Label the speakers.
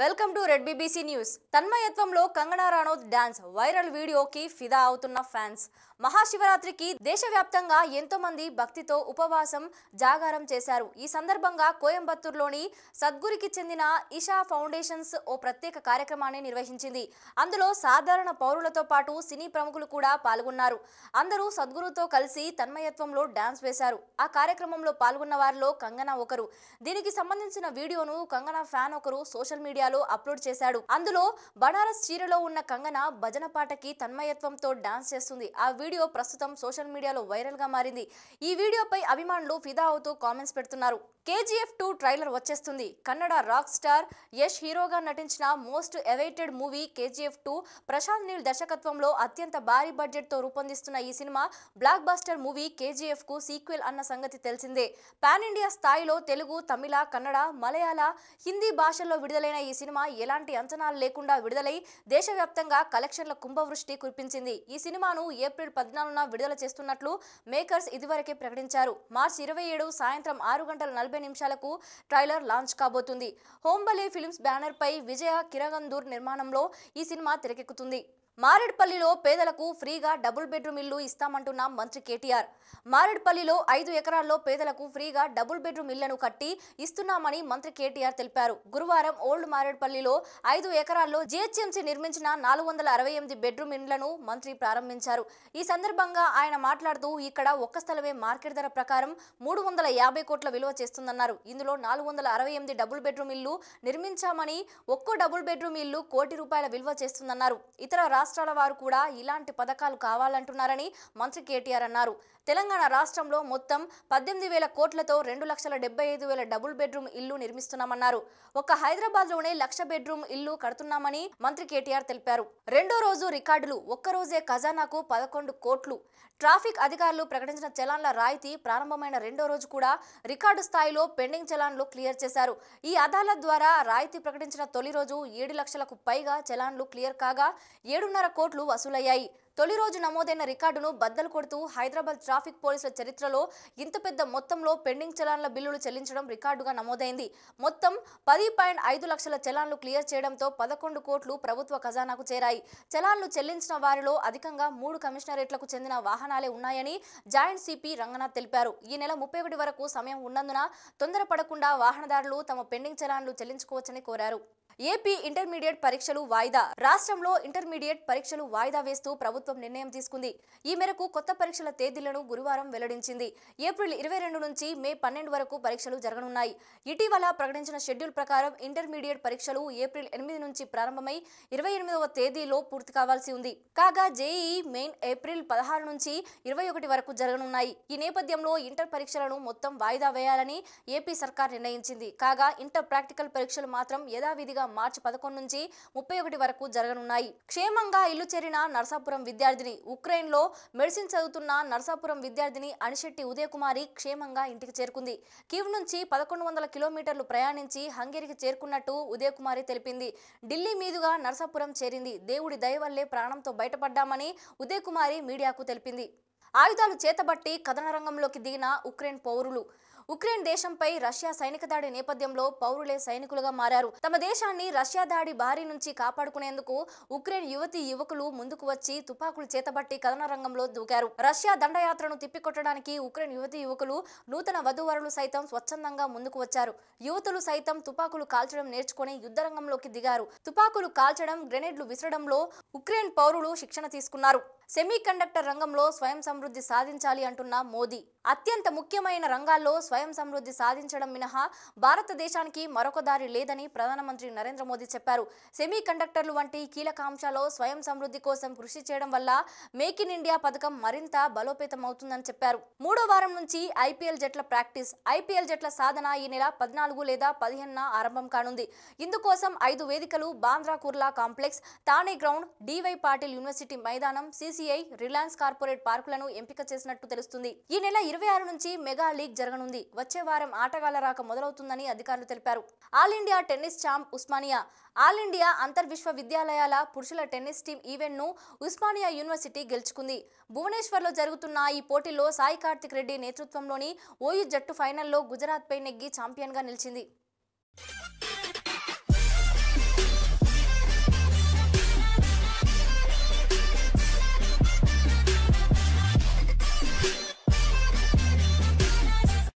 Speaker 1: welcome to red BBC news తన్మయత్వంలో Kangana Ranaut dance viral వీడియోకి ఫిదా అవుతున్న ఫ్యాన్స్ మహాశివరాత్రికి దేశవ్యాప్తంగా ఎంతో మంది భక్తితో ఉపవాసం జాగారం చేశారు ఈ సందర్భంగా కోయంబత్తూరులోని సద్గురికి చెందిన ఇషా ఫౌండేషన్స్ ఓ ప్రత్యేక కార్యక్రమాన్ని నిర్వహించింది అందులో సాధారణ పౌరులతో పాటు సినీ ప్రముఖులు కూడా పాల్గొన్నారు అందరూ సద్గురుతో కలిసి తన్మయత్వంలో డాన్స్ వేశారు ఆ కార్యక్రమంలో పాల్గొన్న వారిలో కంగనా ఒకరు దీనికి సంబంధించిన వీడియోను కంగనా ఫ్యాన్ ఒకరు సోషల్ మీడియా వీడియోలు అప్లోడ్ చేశాడు అందులో బనారస్ చీరలో ఉన్న కంగన భజన పాటకి తన్మయత్వంతో డాన్స్ చేస్తుంది ఆ వీడియో ప్రస్తుతం సోషల్ మీడియాలో వైరల్ గా మారింది ఈ వీడియోపై అభిమానులు ఫిదా అవుతూ కామెంట్స్ పెడుతున్నారు కేజీఎఫ్ టూ ట్రైలర్ వచ్చేస్తుంది కన్నడ రాక్ స్టార్ యష్ హీరోగా నటించిన most awaited movie KGF two Prashanth Neel దర్శకత్వంలో అత్యంత భారీ బడ్జెట్తో రూపొందిస్తున్న ఈ సినిమా బ్లాక్ బాస్టర్ మూవీ కు సీక్వెల్ అన్న సంగతి తెలిసిందే పాన్ ఇండియా స్థాయిలో తెలుగు తమిళ కన్నడ మలయాళ హిందీ భాషల్లో విడుదలైన ఈ సినిమా ఎలాంటి అంచనాలు లేకుండా విడుదలై దేశవ్యాప్తంగా కలెక్షన్ల కుంభవృష్టి కురిపించింది ఈ సినిమాను ఏప్రిల్ పద్నాలుగున విడుదల చేస్తున్నట్లు మేకర్స్ ఇదివరకే ప్రకటించారు మార్చి ఇరవై ఏడు సాయంత్రం ఆరు గంటల నలభై నిమిషాలకు ట్రైలర్ లాంచ్ కాబోతుంది హోంబలే ఫిల్మ్స్ బ్యానర్ పై విజయ కిరగందూర్ నిర్మాణంలో ఈ సినిమా తెరకెక్కుతుంది మారేడ్పల్లిలో పేదలకు ఫ్రీగా డబుల్ బెడ్రూమ్ ఇల్లు ఇస్తామంటున్న మంత్రి కేటీఆర్ మారేడ్పల్లిలో ఐదు ఎకరాల్లో పేదలకు ఫ్రీగా డబుల్ బెడ్రూమ్ ఇళ్లను కట్టి ఇస్తున్నామని మంత్రి కేటీఆర్ తెలిపారు గురువారం ఓల్డ్ మారేడ్పల్లిలో ఐదు ఎకరాల్లో జిహెచ్ఎంసీ నిర్మించిన నాలుగు వందల అరవై ఎనిమిది బెడ్రూమ్ ఇండ్లను మంత్రి ప్రారంభించారు ఈ సందర్భంగా ఆయన మాట్లాడుతూ ఇక్కడ ఒక్క స్థలమే మార్కెట్ ధర ప్రకారం మూడు వందల యాభై కోట్ల విలువ చేస్తుందన్నారు ఇందులో నాలుగు వందల అరవై ఎనిమిది డబుల్ బెడ్రూమ్ ఇల్లు నిర్మించామని ఒక్కో డబుల్ బెడ్రూమ్ ఇల్లు కోటి రూపాయల విలువ చేస్తుందన్నారు ఇతర రాష్ట్రాల వారు కూడా ఇలాంటి పథకాలు కావాలంటున్నారని మంత్రి కేటీఆర్ అన్నారు తెలంగాణ రాష్ట్రంలో మొత్తం పద్దెనిమిది వేల కోట్లతో రెండు లక్షల డెబ్బై ఐదు వేల డబుల్ బెడ్రూమ్ ఇల్లు నిర్మిస్తున్నామన్నారు ఒక హైదరాబాద్లోనే లక్ష బెడ్రూమ్ ఇల్లు కడుతున్నామని మంత్రి కేటీఆర్ తెలిపారు రెండో రోజు రికార్డులు ఒక్కరోజే ఖజానాకు పదకొండు కోట్లు ట్రాఫిక్ అధికారులు ప్రకటించిన చలాన్ల రాయితీ ప్రారంభమైన రెండో రోజు కూడా రికార్డు స్థాయిలో పెండింగ్ చలాన్లు క్లియర్ చేశారు ఈ అదాలత్ ద్వారా రాయితీ ప్రకటించిన తొలి రోజు ఏడు లక్షలకు పైగా చలాన్లు క్లియర్ కాగా ఏడు ఆరున్నర కోట్లు వసూలయ్యాయి తొలి రోజు నమోదైన రికార్డును బద్దలు కొడుతూ హైదరాబాద్ ట్రాఫిక్ పోలీసుల చరిత్రలో ఇంత పెద్ద మొత్తంలో పెండింగ్ చలాన్ల బిల్లులు చెల్లించడం రికార్డుగా నమోదైంది మొత్తం పది పాయింట్ ఐదు లక్షల చలాన్లు క్లియర్ చేయడంతో పదకొండు కోట్లు ప్రభుత్వ ఖజానాకు చేరాయి చలాన్లు చెల్లించిన వారిలో అధికంగా మూడు కమిషనరేట్లకు చెందిన వాహనాలే ఉన్నాయని జాయింట్ సిపి రంగనాథ్ తెలిపారు ఈ నెల ముప్పై ఒకటి వరకు సమయం ఉన్నందున తొందరపడకుండా వాహనదారులు తమ పెండింగ్ చలాన్లు చెల్లించుకోవచ్చని కోరారు ఏపీ ఇంటర్మీడియట్ పరీక్షలు వాయిదా రాష్ట్రంలో ఇంటర్మీడియట్ పరీక్షలు వాయిదా వేస్తూ ప్రభుత్వం నిర్ణయం తీసుకుంది ఈ మేరకు కొత్త పరీక్షల తేదీలను గురువారం వెల్లడించింది ఏప్రిల్ ఇరవై రెండు నుంచి మే పన్నెండు వరకు పరీక్షలు జరగనున్నాయి ఇటీవల ప్రకటించిన షెడ్యూల్ ప్రకారం ఇంటర్మీడియట్ పరీక్షలు ఏప్రిల్ ఎనిమిది నుంచి ప్రారంభమై ఇరవై ఎనిమిదవ తేదీలో పూర్తి కావాల్సి ఉంది కాగా జేఈ మెయిన్ ఏప్రిల్ పదహారు నుంచి ఇరవై ఒకటి వరకు జరగనున్నాయి ఈ నేపథ్యంలో ఇంటర్ పరీక్షలను మొత్తం వాయిదా వేయాలని ఏపీ సర్కార్ నిర్ణయించింది కాగా ఇంటర్ ప్రాక్టికల్ పరీక్షలు మాత్రం యథావిధిగా మార్చి పదకొండు నుంచి ముప్పై ఒకటి వరకు జరగనున్నాయి క్షేమంగా ఇల్లు చేరిన నర్సాపురం విద్యార్థిని ఉక్రెయిన్ లో మెడిసిన్ చదువుతున్న నర్సాపురం విద్యార్థిని అణిశెట్టి ఉదయకుమారి క్షేమంగా ఇంటికి చేరుకుంది కివ్ నుంచి పదకొండు వందల కిలోమీటర్లు ప్రయాణించి హంగేరికి చేరుకున్నట్టు ఉదయకుమారి తెలిపింది ఢిల్లీ మీదుగా నర్సాపురం చేరింది దేవుడి దయవల్లే ప్రాణంతో బయటపడ్డామని ఉదయకుమారి మీడియాకు తెలిపింది ఆయుధాలు చేతబట్టి కథనరంగంలోకి దిగిన ఉక్రెయిన్ పౌరులు ఉక్రెయిన్ దేశంపై రష్యా సైనిక దాడి నేపథ్యంలో పౌరులే సైనికులుగా మారారు తమ దేశాన్ని రష్యా దాడి బారి నుంచి కాపాడుకునేందుకు ఉక్రెయిన్ యువతి యువకులు ముందుకు వచ్చి తుపాకులు చేతబట్టి కథన రంగంలో దూకారు రష్యా దండయాత్రను తిప్పికొట్టడానికి ఉక్రెయిన్ యువతి యువకులు నూతన వధువరులు సైతం స్వచ్ఛందంగా ముందుకు వచ్చారు యువతులు సైతం తుపాకులు కాల్చడం నేర్చుకుని యుద్ధరంగంలోకి దిగారు తుపాకులు కాల్చడం గ్రెనేడ్లు విసరడంలో ఉక్రెయిన్ పౌరులు శిక్షణ తీసుకున్నారు సెమీ కండక్టర్ రంగంలో స్వయం సమృద్ధి సాధించాలి అంటున్న మోదీ అత్యంత ముఖ్యమైన రంగాల్లో స్వయం సమృద్ధి సాధించడం మినహా భారతదేశానికి మరొక దారి లేదని ప్రధానమంత్రి నరేంద్ర మోదీ చెప్పారు సెమీ కండక్టర్లు వంటి కీలక అంశాల్లో స్వయం సమృద్ధి కోసం కృషి చేయడం వల్ల మేక్ ఇన్ ఇండియా పథకం మరింత బలోపేతం అవుతుందని చెప్పారు మూడో వారం నుంచి ఐపీఎల్ జట్ల ప్రాక్టీస్ ఐపీఎల్ జట్ల సాధన ఈ నెల పద్నాలుగు లేదా పదిహేను ఆరంభం కానుంది ఇందుకోసం ఐదు వేదికలు Bandra Kurla complex Thane ground DY Patil university మైదానం సిసిఐ రిలయన్స్ కార్పొరేట్ పార్కులను ఎంపిక చేసినట్టు తెలుస్తుంది ఈ నెల ఇరవై ఆరు నుంచి మెగా లీగ్ జరగనుంది వచ్చే వారం ఆటగాళ్ల రాక మొదలవుతుందని అధికారులు తెలిపారు all India tennis champ Osmania all India విశ్వవిద్యాలయాల పురుషుల టెన్నిస్ టీం ఈవెంట్ను ఉస్మానియా యూనివర్సిటీ గెలుచుకుంది భువనేశ్వర్లో జరుగుతున్న ఈ పోటీలో సాయి కార్తిక్ రెడ్డి నేతృత్వంలోని ఓయూ జట్టు ఫైనల్లో గుజరాత్పై నెగ్గి గా నిలిచింది